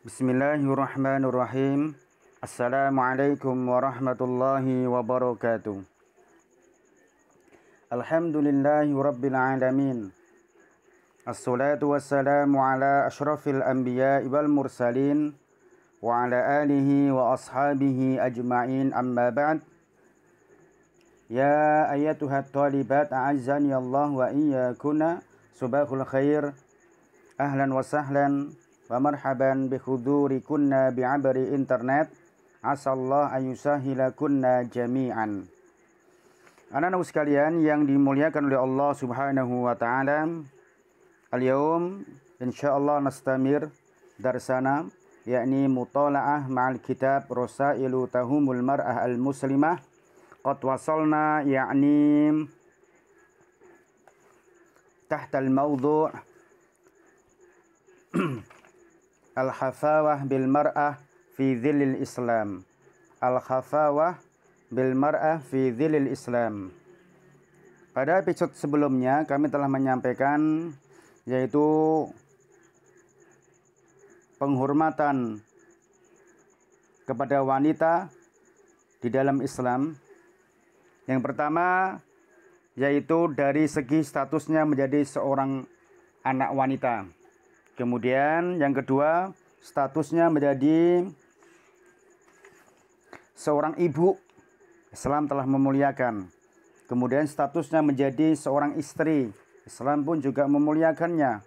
بسم الله الرحمن الرحيم السلام عليكم ورحمة الله وبركاته الحمد لله رب العالمين الصلاة والسلام على أشرف الأنبياء والمرسلين وعلى آله وأصحابه أجمعين أما بعد يا أيتها الطالبات أعزني الله وإياكن صباح الخير أهلا وسهلا wa marhaban bi hudurikunna bi abari internet asallah ayusahila kunna jami'an anak-anak sekalian yang dimuliakan oleh Allah subhanahu wa ta'ala al-yawm insyaallah nastamir darsana yakni mutala'ah ma'al kitab rosailu tahumul mar'ah al-muslimah qad wasalna yakni tahta al-mawdu' al khafawah bil mar'ah fi dhilil Islam. al khafawah bil mar'ah fi dhilil Islam. Pada episode sebelumnya kami telah menyampaikan yaitu penghormatan kepada wanita di dalam Islam. Yang pertama yaitu dari segi statusnya menjadi seorang anak wanita. Kemudian yang kedua, statusnya menjadi seorang ibu. Islam telah memuliakan. Kemudian statusnya menjadi seorang istri. Islam pun juga memuliakannya.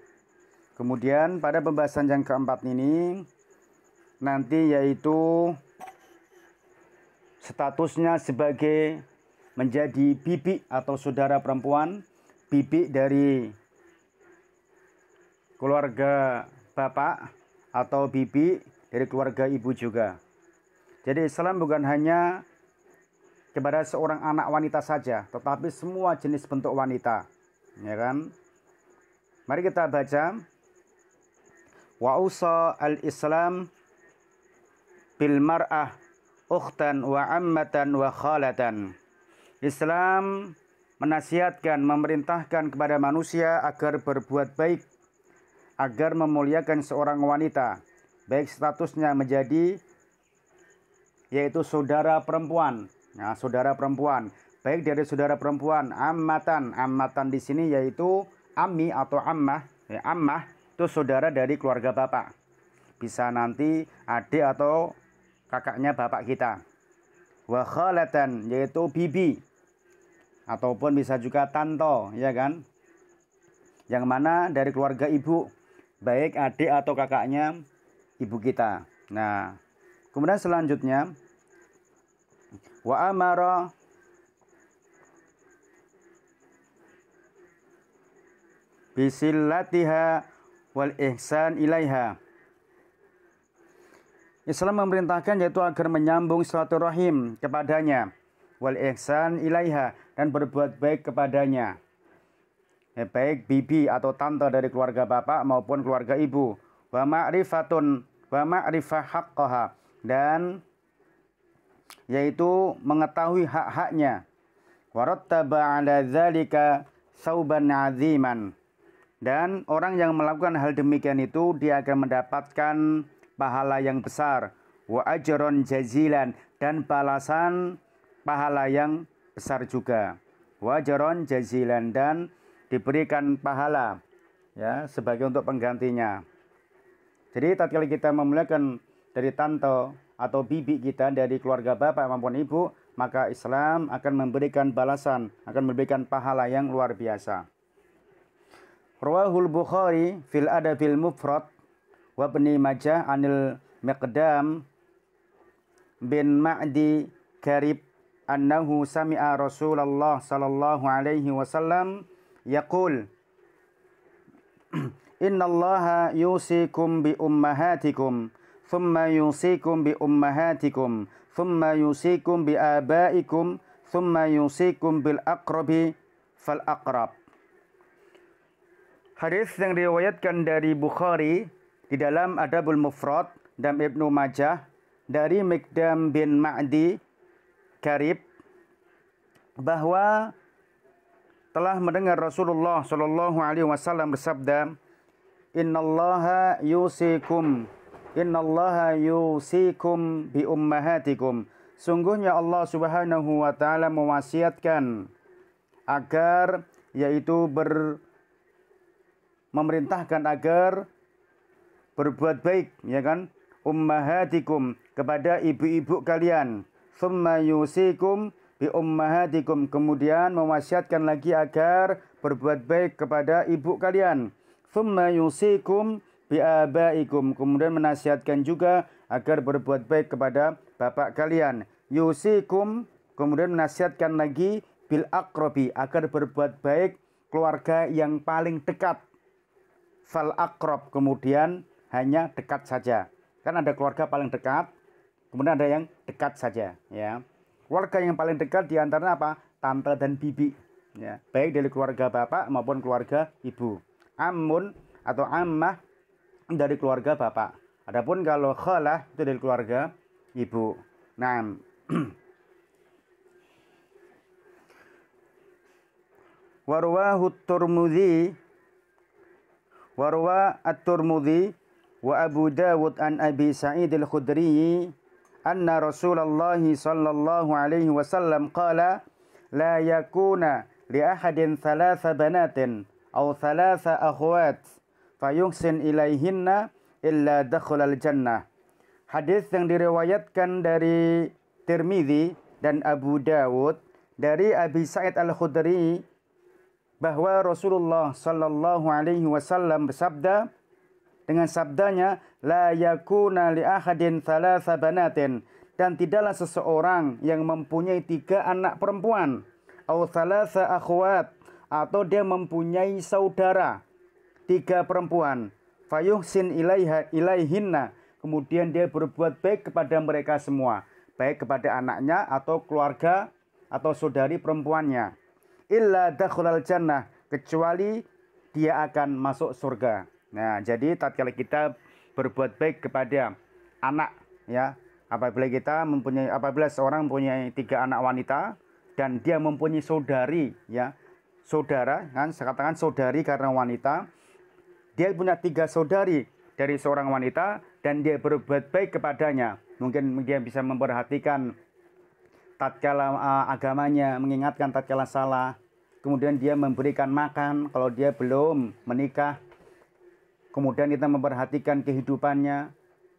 Kemudian pada pembahasan yang keempat ini nanti yaitu statusnya sebagai menjadi bibi atau saudara perempuan, bibi dari keluarga bapak atau bibi dari keluarga ibu juga. Jadi Islam bukan hanya kepada seorang anak wanita saja, tetapi semua jenis bentuk wanita, ya kan? Mari kita baca Wa usa al-Islam bil mar'ah ukhtan wa ammatan wa khalatan. Islam menasihatkan, memerintahkan kepada manusia agar berbuat baik agar memuliakan seorang wanita, baik statusnya menjadi yaitu saudara perempuan. Nah, saudara perempuan, baik dari saudara perempuan, amatan Ammatan di sini yaitu ami atau ammah. Ya, ammah itu saudara dari keluarga bapak. Bisa nanti adik atau kakaknya bapak kita. Wa yaitu bibi ataupun bisa juga tanto, ya kan? Yang mana dari keluarga ibu baik adik atau kakaknya ibu kita. Nah, kemudian selanjutnya wa amara bisillatiha wal ihsan ilaiha. Islam memerintahkan yaitu agar menyambung silaturahim kepadanya wal ihsan ilaiha dan berbuat baik kepadanya. Eh, baik bibi atau tante dari keluarga bapak maupun keluarga ibu wa ma'rifatun wa ma'rifah haqqaha dan yaitu mengetahui hak-haknya warattaba ala dzalika sauban aziman dan orang yang melakukan hal demikian itu dia akan mendapatkan pahala yang besar wa ajron jazilan dan balasan pahala yang besar juga wa ajron jazilan dan diberikan pahala ya sebagai untuk penggantinya. Jadi tatkala kita memuliakan dari tante atau bibi kita dari keluarga bapak maupun ibu, maka Islam akan memberikan balasan, akan memberikan pahala yang luar biasa. Rawahul Bukhari fil Adabil Mufrad wa Ibnu Majah anil Miqdam bin Ma'di Karib annahu sami'a Rasulullah sallallahu alaihi wasallam yaqul Innallaha yusikum bi ummahatikum thumma yusikum bi ummahatikum thumma yusikum bi abaikum thumma yusikum bil aqrabi fal aqrab Hadis yang diriwayatkan dari Bukhari di dalam Adabul Mufrad dan Ibnu Majah dari Mikdam bin Ma'di Karib bahwa telah mendengar Rasulullah Shallallahu Alaihi Wasallam bersabda, Innallaha yusikum, Innallaha yusikum bi ummahatikum. Sungguhnya Allah Subhanahu Wa Taala mewasiatkan agar yaitu ber memerintahkan agar berbuat baik ya kan ummahatikum kepada ibu-ibu kalian Thumma yusikum bi ummahatikum kemudian mewasiatkan lagi agar berbuat baik kepada ibu kalian thumma yusikum bi abaikum kemudian menasihatkan juga agar berbuat baik kepada bapak kalian yusikum kemudian menasihatkan lagi bil akrobi agar berbuat baik keluarga yang paling dekat fal akrob kemudian hanya dekat saja kan ada keluarga paling dekat kemudian ada yang dekat saja ya Keluarga yang paling dekat di antara apa? Tante dan bibi. Ya, baik dari keluarga bapak maupun keluarga ibu. Amun atau ammah dari keluarga bapak. Adapun kalau khalah itu dari keluarga ibu. Nah, warwahu turmudi warwa at-turmudi wa abu dawud an abi sa'id al-khudri رسول Rasulullah صلى الله عليه وسلم قال لا يكون لأحد ثلاث بنات أو thalatha أخوات fayuhsin إليهن إلا dakhulal الجنة. Hadis yang diriwayatkan dari Tirmidzi dan Abu Dawud dari Abi Sa'id Al-Khudri bahwa Rasulullah sallallahu alaihi wasallam bersabda, dengan sabdanya la yakuna li ahadin thalatha banatin dan tidaklah seseorang yang mempunyai tiga anak perempuan au thalatha akhwat atau dia mempunyai saudara tiga perempuan fayuhsin ilaiha ilaihinna kemudian dia berbuat baik kepada mereka semua baik kepada anaknya atau keluarga atau saudari perempuannya illa dakhulal jannah kecuali dia akan masuk surga Nah, jadi tatkala kita berbuat baik kepada anak ya, apabila kita mempunyai apabila seorang mempunyai tiga anak wanita dan dia mempunyai saudari ya, saudara kan saya katakan saudari karena wanita, dia punya tiga saudari dari seorang wanita dan dia berbuat baik kepadanya. Mungkin dia bisa memperhatikan tatkala uh, agamanya, mengingatkan tatkala salah. Kemudian dia memberikan makan kalau dia belum menikah kemudian kita memperhatikan kehidupannya.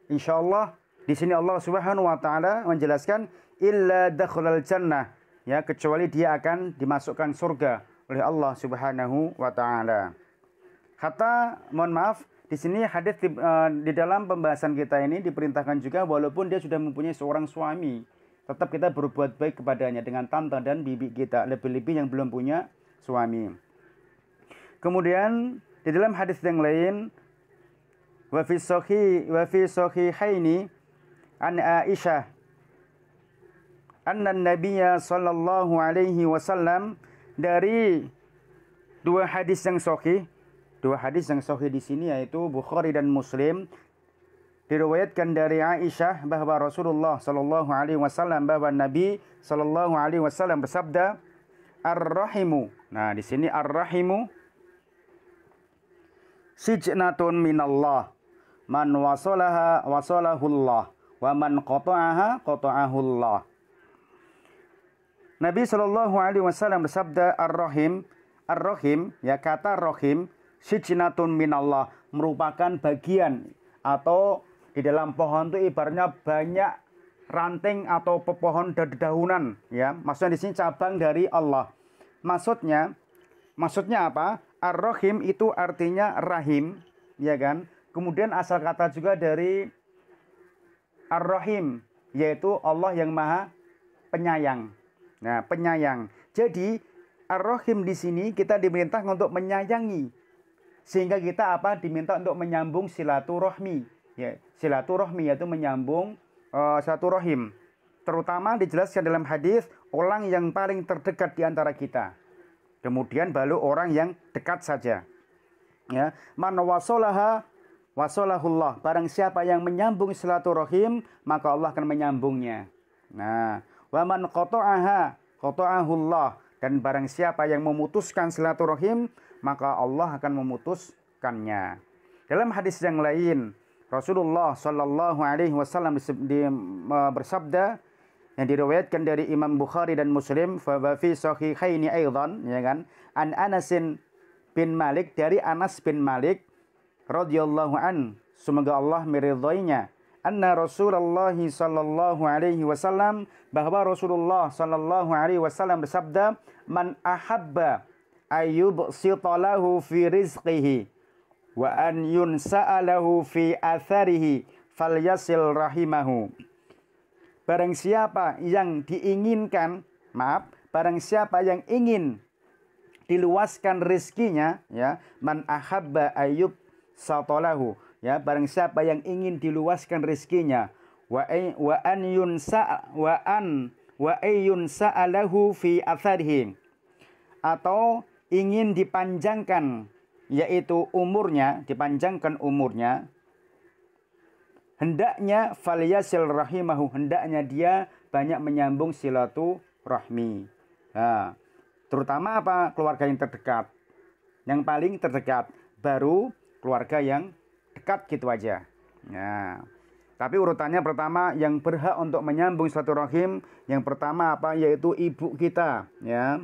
Insya Allah di sini Allah Subhanahu wa taala menjelaskan illa dakhulal jannah ya kecuali dia akan dimasukkan surga oleh Allah Subhanahu wa taala. Kata mohon maaf di sini hadis di, uh, di dalam pembahasan kita ini diperintahkan juga walaupun dia sudah mempunyai seorang suami tetap kita berbuat baik kepadanya dengan tante dan bibi kita lebih-lebih yang belum punya suami. Kemudian di dalam hadis yang lain Wa fi sahi wa fi haini an Aisyah anna Nabiya sallallahu alaihi wasallam dari dua hadis yang sahih dua hadis yang sahih di sini yaitu Bukhari dan Muslim diriwayatkan dari Aisyah bahwa Rasulullah Sallallahu Alaihi Wasallam bahwa Nabi Sallallahu Alaihi Wasallam bersabda ar-rahimu nah di sini ar-rahimu sijnatun minallah man wasolaha wasolahullah wa man qata'aha qata'ahullah Nabi Shallallahu Alaihi Wasallam bersabda Ar-Rahim Ar-Rahim ya kata Rahim Sijinatun minallah merupakan bagian atau di dalam pohon itu ibarnya banyak ranting atau pepohon dan dedaunan ya maksudnya di sini cabang dari Allah maksudnya maksudnya apa Ar-Rahim itu artinya rahim ya kan Kemudian asal kata juga dari Ar-Rahim, yaitu Allah yang Maha Penyayang. Nah, penyayang. Jadi Ar-Rahim di sini kita diminta untuk menyayangi. Sehingga kita apa? Diminta untuk menyambung silaturahmi. Ya, silaturahmi yaitu menyambung uh, silaturahim. Terutama dijelaskan dalam hadis orang yang paling terdekat di antara kita. Kemudian baru orang yang dekat saja. Ya, man wasalaha Wasolahullah, barang siapa yang menyambung silaturahim, maka Allah akan menyambungnya. Nah, waman qata'aha, qata'ahullah. Dan barang siapa yang memutuskan silaturahim, maka Allah akan memutuskannya. Dalam hadis yang lain, Rasulullah Shallallahu Alaihi Wasallam bersabda yang diriwayatkan dari Imam Bukhari dan Muslim, "Fabafi sahihaini aidan, ya kan? An Anasin bin Malik dari Anas bin Malik radhiyallahu an semoga Allah meridhoinya anna Rasulullah sallallahu alaihi wasallam bahwa Rasulullah sallallahu alaihi wasallam bersabda man ahabba ayub sitalahu fi rizqihi wa an yunsa'alahu fi atharihi falyasil rahimahu barang siapa yang diinginkan maaf barang siapa yang ingin diluaskan rizkinya ya man ahabba ayub satalahu ya barang siapa yang ingin diluaskan rizkinya wa e, wa an yunsa wa an wa ayyunsa e alahu fi atharihi atau ingin dipanjangkan yaitu umurnya dipanjangkan umurnya hendaknya falyasil rahimahu hendaknya dia banyak menyambung silaturahmi nah, terutama apa keluarga yang terdekat yang paling terdekat baru keluarga yang dekat gitu aja. Ya. Tapi urutannya pertama yang berhak untuk menyambung satu rohim yang pertama apa yaitu ibu kita ya.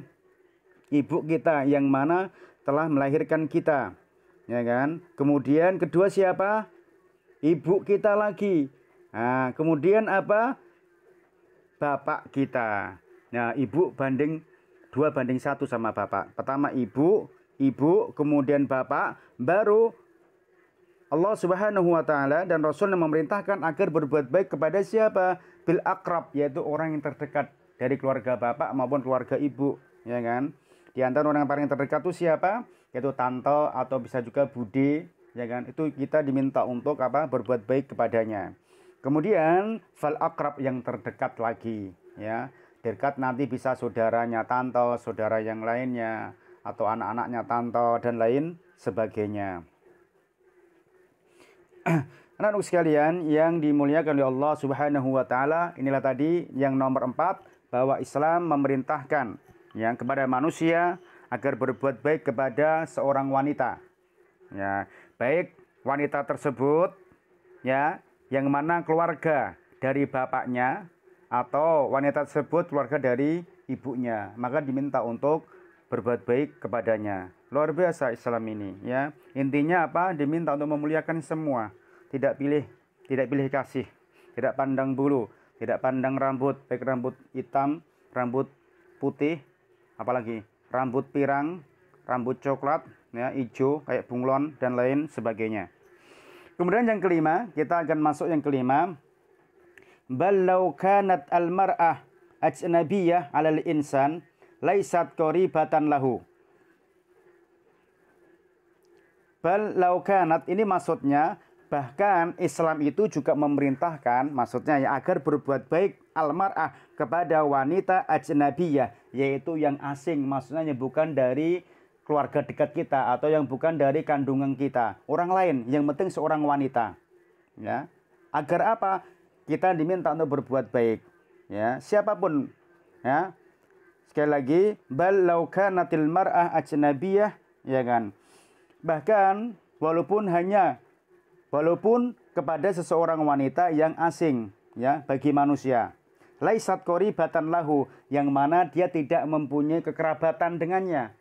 Ibu kita yang mana telah melahirkan kita. Ya kan? Kemudian kedua siapa? Ibu kita lagi. Nah, kemudian apa? Bapak kita. Nah, ibu banding dua banding satu sama bapak. Pertama ibu, ibu, kemudian bapak, baru Allah Subhanahu wa taala dan Rasul yang memerintahkan agar berbuat baik kepada siapa? Bil akrab yaitu orang yang terdekat dari keluarga bapak maupun keluarga ibu, ya kan? Di antara orang yang paling terdekat itu siapa? Yaitu tante atau bisa juga bude, ya kan? Itu kita diminta untuk apa? Berbuat baik kepadanya. Kemudian fal akrab yang terdekat lagi, ya. Dekat nanti bisa saudaranya tante, saudara yang lainnya atau anak-anaknya tante dan lain sebagainya. Anak-anak sekalian yang dimuliakan oleh Allah Subhanahu wa taala, inilah tadi yang nomor empat bahwa Islam memerintahkan yang kepada manusia agar berbuat baik kepada seorang wanita. Ya, baik wanita tersebut ya yang mana keluarga dari bapaknya atau wanita tersebut keluarga dari ibunya, maka diminta untuk berbuat baik kepadanya. Luar biasa Islam ini ya. Intinya apa? Diminta untuk memuliakan semua, tidak pilih, tidak pilih kasih, tidak pandang bulu, tidak pandang rambut, baik rambut hitam, rambut putih, apalagi rambut pirang, rambut coklat, ya, hijau kayak bunglon dan lain sebagainya. Kemudian yang kelima, kita akan masuk yang kelima. Balau kanat al-mar'ah ajnabiyah alal insan laisat koribatan lahu Bal laukanat ini maksudnya bahkan Islam itu juga memerintahkan maksudnya ya agar berbuat baik almarah kepada wanita ajnabiyah yaitu yang asing maksudnya yang bukan dari keluarga dekat kita atau yang bukan dari kandungan kita orang lain yang penting seorang wanita ya agar apa kita diminta untuk berbuat baik ya siapapun ya sekali lagi bal laukanatil mar'ah ajnabiyah ya kan Bahkan walaupun hanya walaupun kepada seseorang wanita yang asing ya bagi manusia. Laisat batan lahu yang mana dia tidak mempunyai kekerabatan dengannya.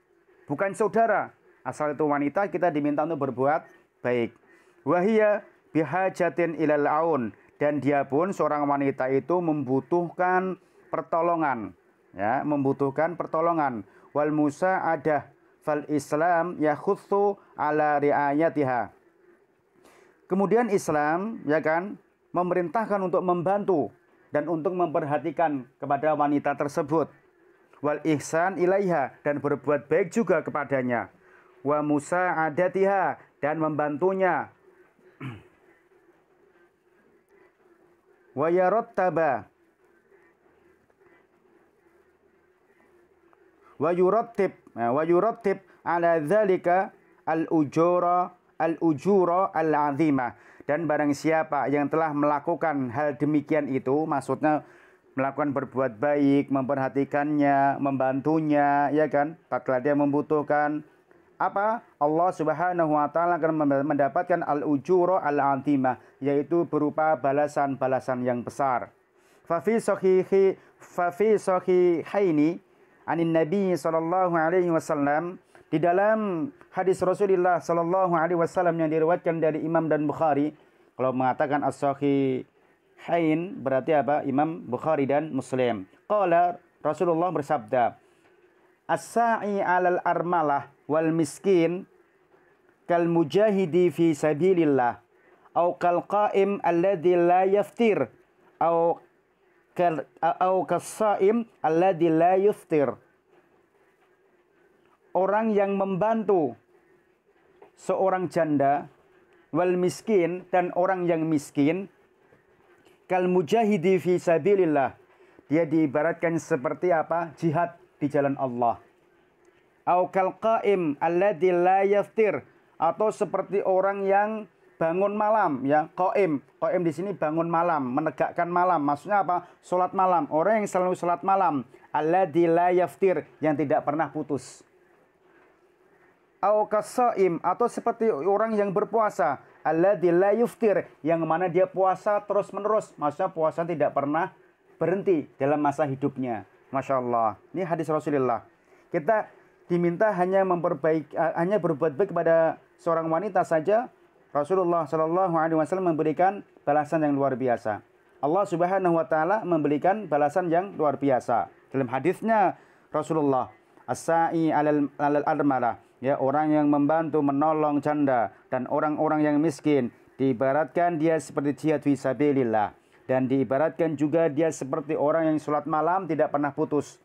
Bukan saudara. Asal itu wanita kita diminta untuk berbuat baik. Wahia bihajatin ilal aun dan dia pun seorang wanita itu membutuhkan pertolongan ya membutuhkan pertolongan wal musa ada fal Islam ya khusu ala riayatiha. Kemudian Islam ya kan memerintahkan untuk membantu dan untuk memperhatikan kepada wanita tersebut wal ihsan ilaiha dan berbuat baik juga kepadanya wa Musa adatiha dan membantunya wa yarattaba wa yurattib ya, wa yurattib ala dzalika al ujura al ujura al dan barang siapa yang telah melakukan hal demikian itu maksudnya melakukan berbuat baik, memperhatikannya, membantunya, ya kan? Tatkala dia membutuhkan apa? Allah Subhanahu wa taala akan mendapatkan al-ujura al antima yaitu berupa balasan-balasan yang besar. Fa fi sahihi fa fi sahihaini anin Nabi sallallahu alaihi wasallam di dalam hadis Rasulullah sallallahu alaihi wasallam yang diriwayatkan dari Imam dan Bukhari kalau mengatakan as-sahih hain berarti apa? Imam Bukhari dan Muslim. Qala Rasulullah bersabda, As-sa'i 'alal armalah wal miskin kal mujahidi fi sabilillah au kal qa'im alladhi la yaftir au kasaim alladhi la yuftir. Orang yang membantu seorang janda wal miskin dan orang yang miskin kal mujahidi fi sabilillah. Dia diibaratkan seperti apa? Jihad di jalan Allah. Au kal qaim alladhi la yaftir atau seperti orang yang bangun malam ya koim koim di sini bangun malam menegakkan malam maksudnya apa sholat malam orang yang selalu sholat malam Allah yaftir yang tidak pernah putus Aukasaim atau seperti orang yang berpuasa Allah yuftir yang mana dia puasa terus menerus maksudnya puasa tidak pernah berhenti dalam masa hidupnya Masya Allah ini hadis Rasulullah kita diminta hanya memperbaiki eh, hanya berbuat baik kepada seorang wanita saja Rasulullah Shallallahu Alaihi Wasallam memberikan balasan yang luar biasa. Allah Subhanahu Wa Taala memberikan balasan yang luar biasa. Dalam hadisnya Rasulullah asai alal, alal armalah ya orang yang membantu menolong canda dan orang-orang yang miskin diibaratkan dia seperti jihad fisabilillah dan diibaratkan juga dia seperti orang yang sholat malam tidak pernah putus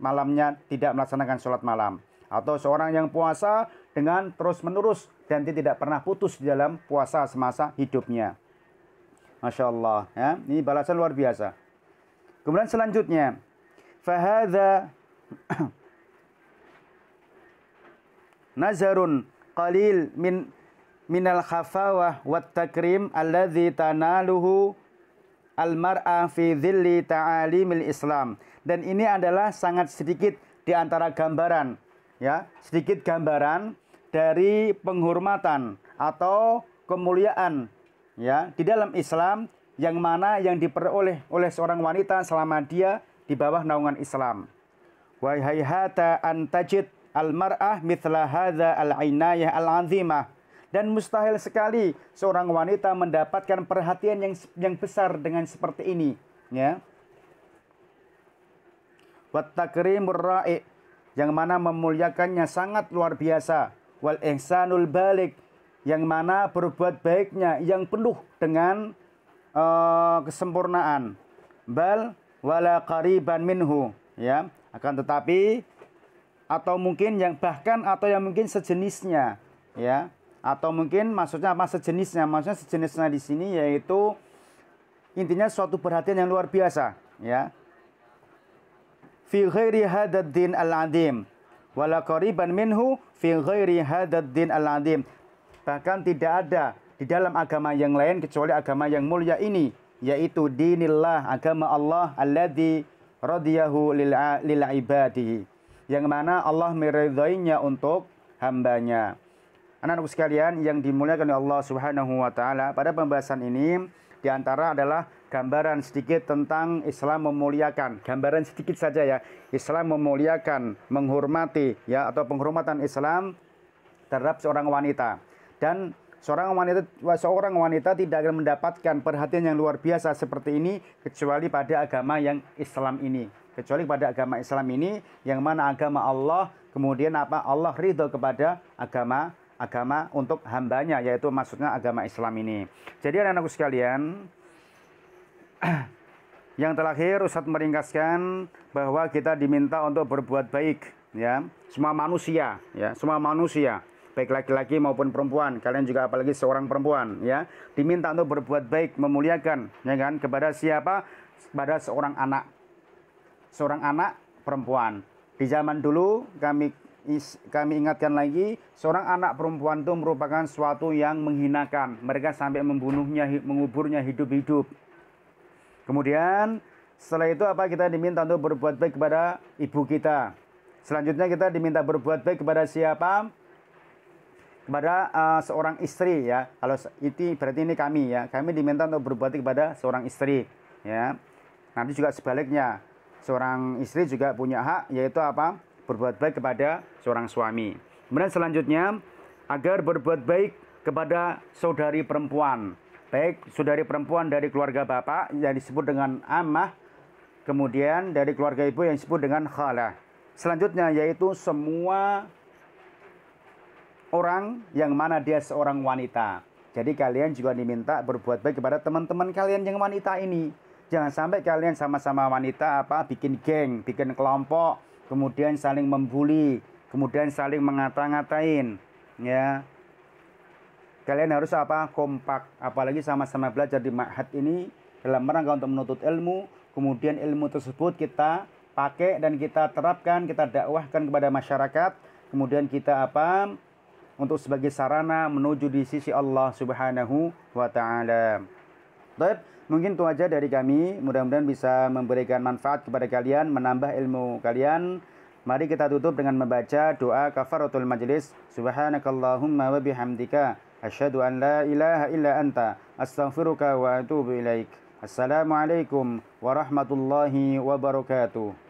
malamnya tidak melaksanakan sholat malam atau seorang yang puasa dengan terus menerus dan dia tidak pernah putus di dalam puasa semasa hidupnya. Masya Allah. Ya. Ini balasan luar biasa. Kemudian selanjutnya. Fahadha nazarun qalil min min al khafawah wa takrim alladhi tanaluhu al mar'a fi dhilli ta'alimil islam. Dan ini adalah sangat sedikit di antara gambaran ya, sedikit gambaran dari penghormatan atau kemuliaan ya di dalam Islam yang mana yang diperoleh oleh seorang wanita selama dia di bawah naungan Islam. Wa hayhata an tajid al-mar'ah mithla hadza al-ainayah al anzimah Dan mustahil sekali seorang wanita mendapatkan perhatian yang yang besar dengan seperti ini, ya. Wa takrimur ra'i yang mana memuliakannya sangat luar biasa wal ihsanul balik yang mana berbuat baiknya yang penuh dengan uh, kesempurnaan bal wala qariban minhu ya akan tetapi atau mungkin yang bahkan atau yang mungkin sejenisnya ya atau mungkin maksudnya apa sejenisnya maksudnya sejenisnya di sini yaitu intinya suatu perhatian yang luar biasa ya fi ghairi din al-adim wala qariban minhu fi ghairi hadad din al-adim. Bahkan tidak ada di dalam agama yang lain kecuali agama yang mulia ini yaitu dinillah agama Allah alladhi radiyahu lil, lil yang mana Allah meridainya untuk hambanya. Anak-anak sekalian yang dimuliakan oleh Allah Subhanahu wa taala, pada pembahasan ini di antara adalah gambaran sedikit tentang Islam memuliakan. Gambaran sedikit saja ya. Islam memuliakan, menghormati ya atau penghormatan Islam terhadap seorang wanita. Dan seorang wanita seorang wanita tidak akan mendapatkan perhatian yang luar biasa seperti ini kecuali pada agama yang Islam ini. Kecuali pada agama Islam ini yang mana agama Allah kemudian apa Allah ridho kepada agama agama untuk hambanya yaitu maksudnya agama Islam ini. Jadi anak-anakku sekalian, yang terakhir Ustadz meringkaskan bahwa kita diminta untuk berbuat baik ya, semua manusia ya, semua manusia baik laki-laki maupun perempuan. Kalian juga apalagi seorang perempuan ya, diminta untuk berbuat baik, memuliakan ya kan kepada siapa? Kepada seorang anak. Seorang anak perempuan. Di zaman dulu kami kami ingatkan lagi, seorang anak perempuan itu merupakan suatu yang menghinakan. Mereka sampai membunuhnya, menguburnya hidup-hidup. Kemudian setelah itu apa kita diminta untuk berbuat baik kepada ibu kita. Selanjutnya kita diminta berbuat baik kepada siapa? Kepada uh, seorang istri ya. Kalau itu berarti ini kami ya. Kami diminta untuk berbuat baik kepada seorang istri ya. Nanti juga sebaliknya. Seorang istri juga punya hak yaitu apa? berbuat baik kepada seorang suami. Kemudian selanjutnya agar berbuat baik kepada saudari perempuan. Baik saudari perempuan dari keluarga bapak yang disebut dengan amah, kemudian dari keluarga ibu yang disebut dengan khalah. Selanjutnya yaitu semua orang yang mana dia seorang wanita. Jadi kalian juga diminta berbuat baik kepada teman-teman kalian yang wanita ini. Jangan sampai kalian sama-sama wanita apa bikin geng, bikin kelompok, kemudian saling membuli, kemudian saling mengata-ngatain, ya. Kalian harus apa? Kompak, apalagi sama-sama belajar di ma'had ini dalam rangka untuk menuntut ilmu, kemudian ilmu tersebut kita pakai dan kita terapkan, kita dakwahkan kepada masyarakat, kemudian kita apa? untuk sebagai sarana menuju di sisi Allah Subhanahu wa taala. Baik, mungkin itu aja dari kami. Mudah-mudahan bisa memberikan manfaat kepada kalian, menambah ilmu kalian. Mari kita tutup dengan membaca doa kafaratul majlis. Subhanakallahumma wa bihamdika asyhadu an la ilaha illa anta astaghfiruka wa atubu ilaik. Assalamualaikum warahmatullahi wabarakatuh.